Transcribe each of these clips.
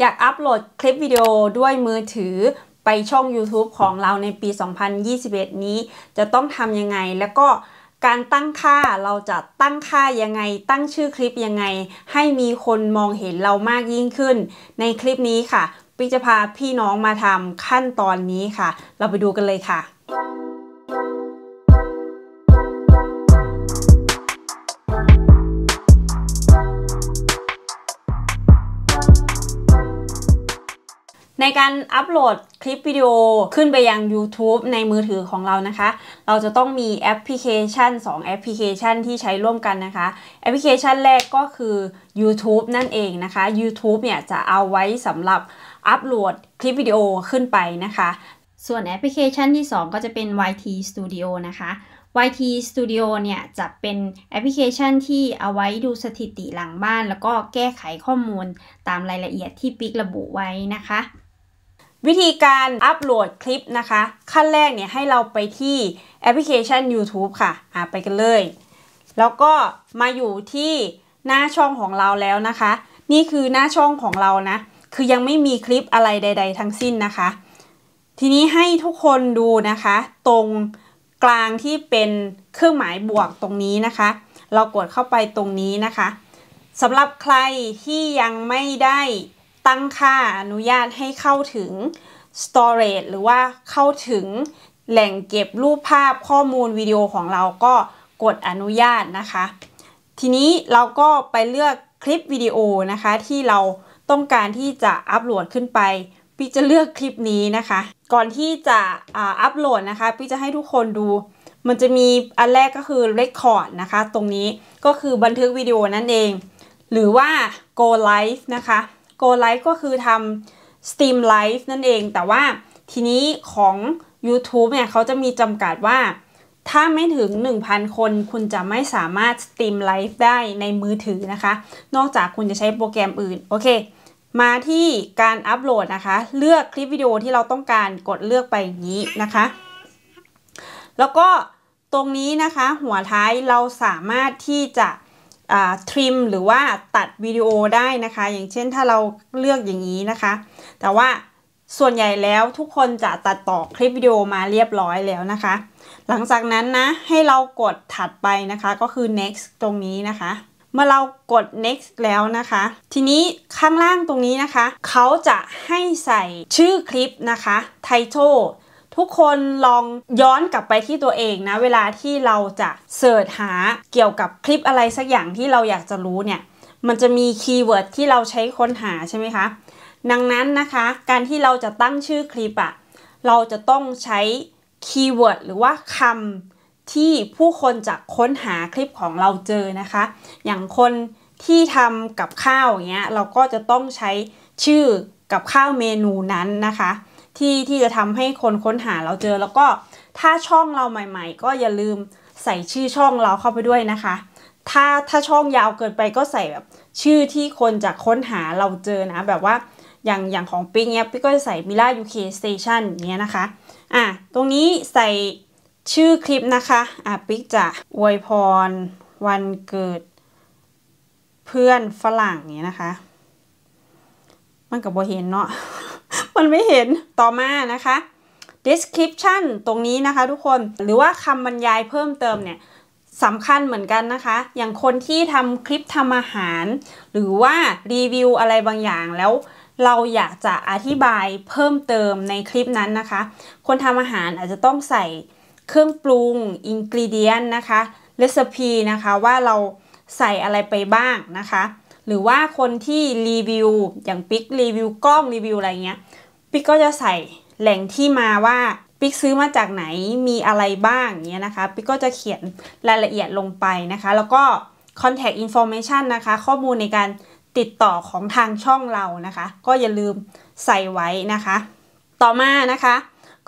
อยากอัปโหลดคลิปวิดีโอด้วยมือถือไปช่อง YouTube ของเราในปี 2021 นี้จะต้องทำยังไง แล้วก็การตั้งค่าเราจะตั้งค่ายังไง ตั้งชื่อคลิปยังไง ให้มีคนมองเห็นเรามากยิ่งขึ้น ในคลิปนี้ค่ะ ปิ๊จะพาพี่น้องมาทำขั้นตอนนี้ค่ะ เราไปดูกันเลยค่ะในการอัปโหลดคลิปวิดีโอขึ้นไปยัง YouTube ในมือถือของเรานะคะ เราจะต้องมีแอปพลิเคชัน 2 แอปพลิเคชันที่ใช้ร่วมกันนะคะ แอปพลิเคชันแรกก็คือ YouTube นั่นเองนะคะ YouTube เนี่ยจะเอาไว้สำหรับอัปโหลดคลิปวิดีโอขึ้นไปนะคะ ส่วนแอปพลิเคชันที่ 2 ก็จะเป็น YT Studio นะคะ YT Studio เนี่ยจะเป็นแอปพลิเคชันที่เอาไว้ดูสถิติหลังบ้าน แล้วก็แก้ไขข้อมูลตามรายละเอียดที่ปิกระบุไว้นะคะวิธีการอัปโหลดคลิปนะคะ ขั้นแรกเนี่ยให้เราไปที่แอปพลิเคชัน YouTube ค่ะ อ่าไปกันเลย แล้วก็มาอยู่ที่หน้าช่องของเราแล้วนะคะ นี่คือหน้าช่องของเรานะ คือยังไม่มีคลิปอะไรใดๆทั้งสิ้นนะคะ ทีนี้ให้ทุกคนดูนะคะตรงกลางที่เป็นเครื่องหมายบวกตรงนี้นะคะ เรากดเข้าไปตรงนี้นะคะสำหรับใครที่ยังไม่ได้ตั้งค่าอนุญาตให้เข้าถึง storage หรือว่าเข้าถึงแหล่งเก็บรูปภาพข้อมูลวิดีโอของเราก็กดอนุญาตนะคะ ทีนี้เราก็ไปเลือกคลิปวิดีโอนะคะที่เราต้องการที่จะอัปโหลดขึ้นไป พี่จะเลือกคลิปนี้นะคะ ก่อนที่จะอัปโหลดนะคะพี่จะให้ทุกคนดู มันจะมีอันแรกก็คือเรคคอร์ดนะคะ ตรงนี้ก็คือบันทึกวิดีโอนั่นเอง หรือว่า Go Live นะคะ Go Live ก็คือทำ Steam Live นั่นเอง แต่ว่าทีนี้ของ YouTube เนี่ย เขาจะมีจำกัดว่าถ้าไม่ถึง 1,000 คนคุณจะไม่สามารถ Steam Live ได้ในมือถือนะคะ นอกจากคุณจะใช้โปรแกรมอื่น โอเค มาที่การอัปโหลดนะคะ เลือกคลิปวิดีโอที่เราต้องการกดเลือกไปอย่างนี้นะคะ แล้วก็ตรงนี้นะคะหัวท้ายเราสามารถที่จะทริมหรือว่าตัดวิดีโอได้นะคะ อย่างเช่นถ้าเราเลือกอย่างนี้นะคะ แต่ว่าส่วนใหญ่แล้วทุกคนจะตัดต่อคลิปวิดีโอมาเรียบร้อยแล้วนะคะ หลังจากนั้น นะให้เรากดถัดไปนะคะก็คือ next ตรงนี้นะคะ เมื่อเรากด next แล้วนะคะ ทีนี้ข้างล่างตรงนี้นะคะเขาจะให้ใส่ชื่อคลิปนะคะ title ทุกคนลองย้อนกลับไปที่ตัวเองนะ เวลาที่เราจะเสิร์ชหาเกี่ยวกับคลิปอะไรสักอย่างที่เราอยากจะรู้เนี่ยมันจะมีคีย์เวิร์ดที่เราใช้ค้นหาใช่ไหมคะ ดังนั้นนะคะการที่เราจะตั้งชื่อคลิปอะเราจะต้องใช้คีย์เวิร์ดหรือว่าคำที่ผู้คนจะค้นหาคลิปของเราเจอนะคะ อย่างคนที่ทำกับข้าวอย่างเงี้ยเราก็จะต้องใช้ชื่อกับข้าวเมนูนั้นนะคะที่ที่จะทำให้คนค้นหาเราเจอแล้วก็ถ้าช่องเราใหม่ๆ ก็อย่าลืมใส่ชื่อช่องเราเข้าไปด้วยนะคะ ถ้าถ้าช่องยาวเกินไปก็ใส่แบบชื่อที่คนจะค้นหาเราเจอนะแบบว่าอย่างอย่างของปิ๊งเนี้ยปิ๊งก็จะใส่มิลายูเคสเตชันเนี้ยนะคะอ่ะตรงนี้ใส่ชื่อคลิปนะคะอ่ะปิ๊กจะอวยพรวันเกิด เพื่อนฝรั่งเนี้ยนะคะมันกับโบเห็นเนาะมันไม่เห็น ต่อมานะคะ description ตรงนี้นะคะทุกคน หรือว่าคำบรรยายเพิ่มเติมเนี่ยสำคัญเหมือนกันนะคะ อย่างคนที่ทำคลิปทำอาหาร หรือว่ารีวิวอะไรบางอย่างแล้วเราอยากจะอธิบายเพิ่มเติมในคลิปนั้นนะคะ คนทำอาหารอาจจะต้องใส่เครื่องปรุงอินกริเดียนนะคะเรซปีนะคะ ว่าเราใส่อะไรไปบ้างนะคะหรือว่าคนที่รีวิวอย่างปิ๊กรีวิวกล้องรีวิวอะไรเงี้ยปิ๊กก็จะใส่แหล่งที่มาว่า ปิ๊กซื้อมาจากไหนมีอะไรบ้างเงี้ยนะคะปิ๊กก็จะเขียนรายละเอียดลงไปนะคะ แล้วก็ contact information นะคะ ข้อมูลในการติดต่อของทางช่องเรานะคะ ก็อย่าลืมใส่ไว้นะคะ ต่อมานะคะ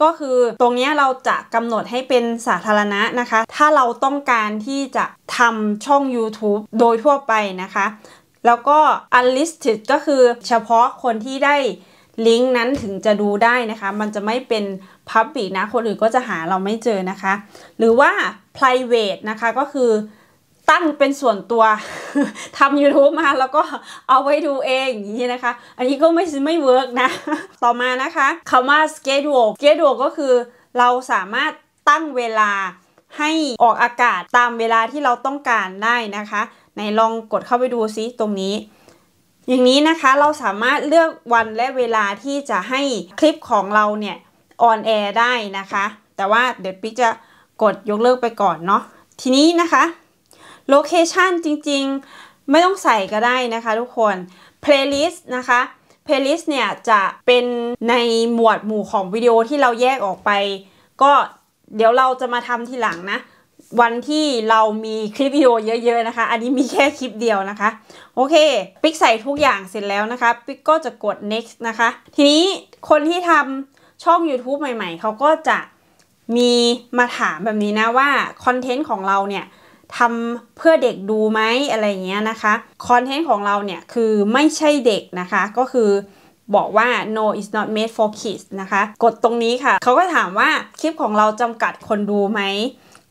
ก็คือตรงนี้เราจะกำหนดให้เป็นสาธารณะนะคะ ถ้าเราต้องการที่จะทำช่อง YouTube โดยทั่วไปนะคะแล้วก็ unlisted ก็คือเฉพาะคนที่ได้ลิงก์นั้นถึงจะดูได้นะคะ มันจะไม่เป็น public นะ คนอื่นก็จะหาเราไม่เจอนะคะ หรือว่า private นะคะ ก็คือตั้งเป็นส่วนตัว ทำ YouTube มาแล้วก็เอาไว้ดูเอง อย่างนี้นะคะ อันนี้ก็ไม่ไม่เวิร์กนะ ต่อมานะคะคำว่า schedule schedule ก็คือเราสามารถตั้งเวลาให้ออกอากาศตามเวลาที่เราต้องการได้นะคะหนลองกดเข้าไปดูซิตรงนี้ อย่างนี้นะคะเราสามารถเลือกวันและเวลาที่จะให้คลิปของเราเนี่ยออนแอร์ได้นะคะ แต่ว่าเดี๋ยวปิ๊กจะกดยกเลิกไปก่อนเนาะทีนี้นะคะโลเคชันจริงๆไม่ต้องใส่ก็ได้นะคะทุกคนเพลย์ลิสต์นะคะเพลย์ลิสต์เนี่ยจะเป็นในหมวดหมู่ของวิดีโอที่เราแยกออกไป ก็เดี๋ยวเราจะมาทำทีหลังนะวันที่เรามีคลิปวิดีโอเยอะๆนะคะ อันนี้มีแค่คลิปเดียวนะคะ โอเค ปิ๊กใส่ทุกอย่างเสร็จแล้วนะคะ ปิ๊กก็จะกด next นะคะ ทีนี้คนที่ทำช่อง YouTube ใหม่ๆ เขาก็จะมีมาถามแบบนี้นะว่า คอนเทนต์ของเราเนี่ยทำเพื่อเด็กดูไหมอะไรเงี้ยนะคะ คอนเทนต์ของเราเนี่ย คือไม่ใช่เด็กนะคะ ก็คือบอกว่า no it's not made for kids นะคะ กดตรงนี้ค่ะเขาก็ถามว่าคลิปของเราจำกัดคนดูไหม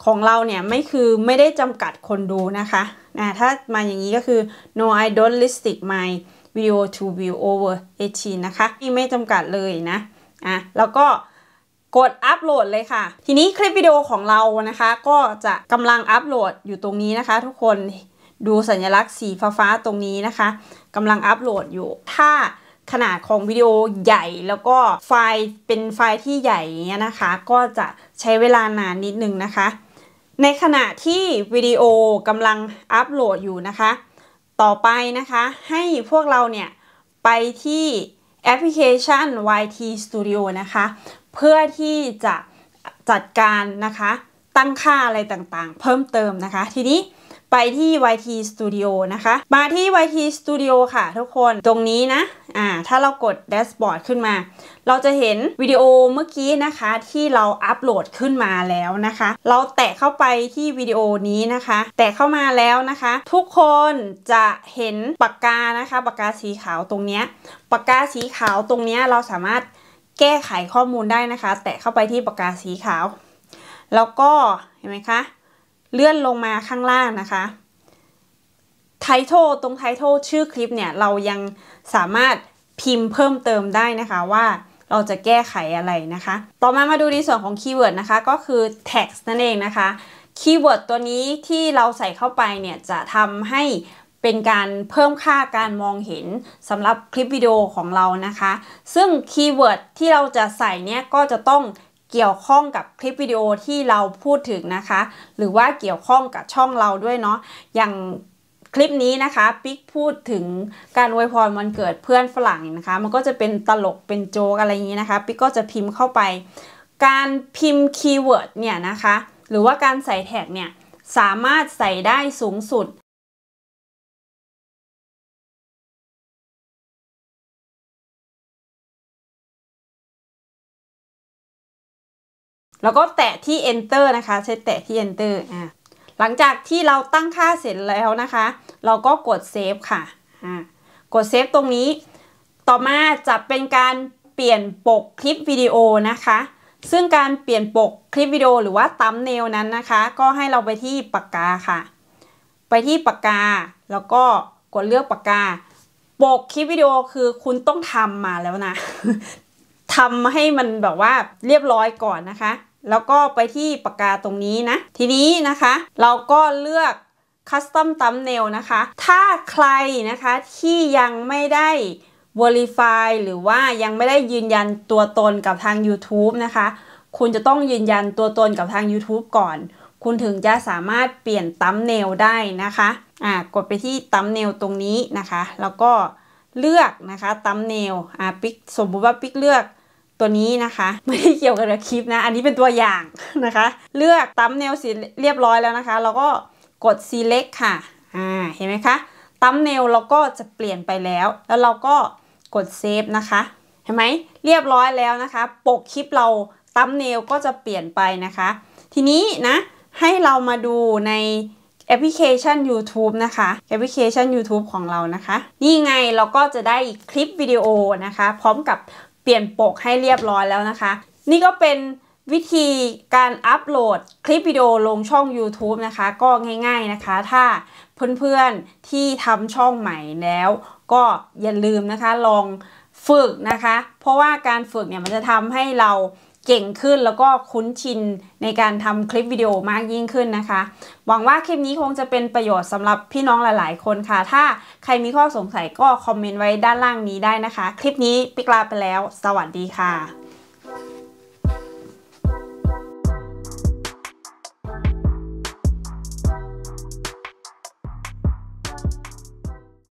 ของเราเนี่ยไม่คือไม่ได้จำกัดคนดูนะคะนะถ้ามาอย่างนี้ก็คือ no I don't restrict my video to view over 18 นะคะนี่ไม่จำกัดเลยนะอ่ะแล้วก็กดอัปโหลดเลยค่ะ ทีนี้คลิปวิดีโอของเรานะคะก็จะกำลังอัปโหลดอยู่ตรงนี้นะคะทุกคน ดูสัญลักษณ์สีฟ้าๆตรงนี้นะคะกำลังอัปโหลดอยู่ ถ้าขนาดของวิดีโอใหญ่แล้วก็ไฟล์เป็นไฟล์ที่ใหญ่เนี้ยนะคะ ก็จะใช้เวลานานนิดนึงนะคะในขณะที่วิดีโอกำลังอัปโหลดอยู่นะคะ ต่อไปนะคะให้พวกเราเนี่ยไปที่แอปพลิเคชัน YT Studio นะคะ เพื่อที่จะจัดการนะคะตั้งค่าอะไรต่างๆ เพิ่มเติมนะคะ ทีนี้ไปที่ YT Studio นะคะ มาที่ YT Studio ค่ะทุกคน ตรงนี้นะ อ่า ถ้าเรากดแดชบอร์ดขึ้นมา เราจะเห็นวิดีโอเมื่อกี้นะคะ ที่เราอัปโหลดขึ้นมาแล้วนะคะ เราแตะเข้าไปที่วิดีโอนี้นะคะ แตะเข้ามาแล้วนะคะ ทุกคนจะเห็นปากกา นะคะ ปากกาสีขาวตรงนี้ปากกาสีขาวตรงนี้เราสามารถแก้ไขข้อมูลได้นะคะ แตะเข้าไปที่ปากกาสีขาว แล้วก็ เห็นไหมคะเลื่อนลงมาข้างล่างนะคะ ไททอลตรงไททอลชื่อคลิปเนี่ยเรายังสามารถพิมพ์เพิ่มเติมได้นะคะว่าเราจะแก้ไขอะไรนะคะ ต่อมามาดูในส่วนของคีย์เวิร์ดนะคะก็คือ text นั่นเองนะคะ คีย์เวิร์ดตัวนี้ที่เราใส่เข้าไปเนี่ยจะทำให้เป็นการเพิ่มค่าการมองเห็นสำหรับคลิปวิดีโอของเรานะคะ ซึ่งคีย์เวิร์ดที่เราจะใส่เนี่ยก็จะต้องเกี่ยวข้องกับคลิปวิดีโอที่เราพูดถึงนะคะ หรือว่าเกี่ยวข้องกับช่องเราด้วยเนาะอย่างคลิปนี้นะคะปิ๊กพูดถึงการอวยพรวันเกิดเพื่อนฝรั่งนะคะมันก็จะเป็นตลกเป็นโจกอะไรอย่างนี้นะคะปิ๊กก็จะพิมพ์เข้าไป การพิมพ์คีย์เวิร์ดเนี่ยนะคะ หรือว่าการใส่แท็กเนี่ยสามารถใส่ได้สูงสุดแล้วก็แตะที่ enter นะคะใช้แตะที่ enter อ่ะ หลังจากที่เราตั้งค่าเสร็จแล้วนะคะ เราก็ กด save ค่ะอ่ากด save ตรงนี้ต่อมาจะเป็นการเปลี่ยนปกคลิปวิดีโอนะคะซึ่งการเปลี่ยนปกคลิปวิดีโอหรือว่าตัมเนลนั้นนะคะก็ให้เราไปที่ปากกาค่ะ ไปที่ปากกา แล้วก็กดเลือกปากกาปกคลิปวิดีโอคือคุณต้องทำมาแล้วนะทำให้มันแบบว่าเรียบร้อยก่อนนะคะแล้วก็ไปที่ปากกาตรงนี้นะ ทีนี้นะคะ เราก็เลือกคัสตอมตัมเนลนะคะ ถ้าใครนะคะที่ยังไม่ได้ Verify หรือว่ายังไม่ได้ยืนยันตัวตนกับทาง YouTube นะคะ คุณจะต้องยืนยันตัวตนกับทาง YouTube ก่อน คุณถึงจะสามารถเปลี่ยนตัมเนลได้นะคะอ่ากดไปที่ตัมเนลตรงนี้นะคะแล้วก็เลือกนะคะตัมเนลอ่าปิกสมมุติว่าปิกเลือกตัวนี้นะคะไม่ได้เกี่ยวกับคลิปนะอันนี้เป็นตัวอย่างนะคะเลือกตั้มแนวสีเรียบร้อยแล้วนะคะแล้วก็กด select ค่ะอ่าเห็นไหมคะตั้มแนวเราก็จะเปลี่ยนไปแล้ว แล้วเราก็กด save นะคะเห็นไหมเรียบร้อยแล้วนะคะ ปกคลิปเราตั้มแนวก็จะเปลี่ยนไปนะคะ ทีนี้นะให้เรามาดูในแอปพลิเคชัน YouTube นะคะ แอปพลิเคชัน YouTube ของเรานะคะ นี่ไงเราก็จะได้คลิปวิดีโอนะคะ พร้อมกับเปลี่ยนปกให้เรียบร้อยแล้วนะคะ นี่ก็เป็นวิธีการอัปโหลดคลิปวิดีโอลงช่อง YouTube นะคะก็ง่ายๆนะคะ ถ้าเพื่อนๆที่ทำช่องใหม่แล้ว ก็อย่าลืมนะคะลองฝึกนะคะ เพราะว่าการฝึกเนี่ยมันจะทำให้เราเก่งขึ้นแล้วก็คุ้นชินในการทำคลิปวิดีโอมากยิ่งขึ้นนะคะ หวังว่าคลิปนี้คงจะเป็นประโยชน์สำหรับพี่น้องหลายๆคนค่ะ ถ้าใครมีข้อสงสัยก็คอมเมนต์ไว้ด้านล่างนี้ได้นะคะ คลิปนี้ปิกลาไปแล้ว สวัสดีค่ะ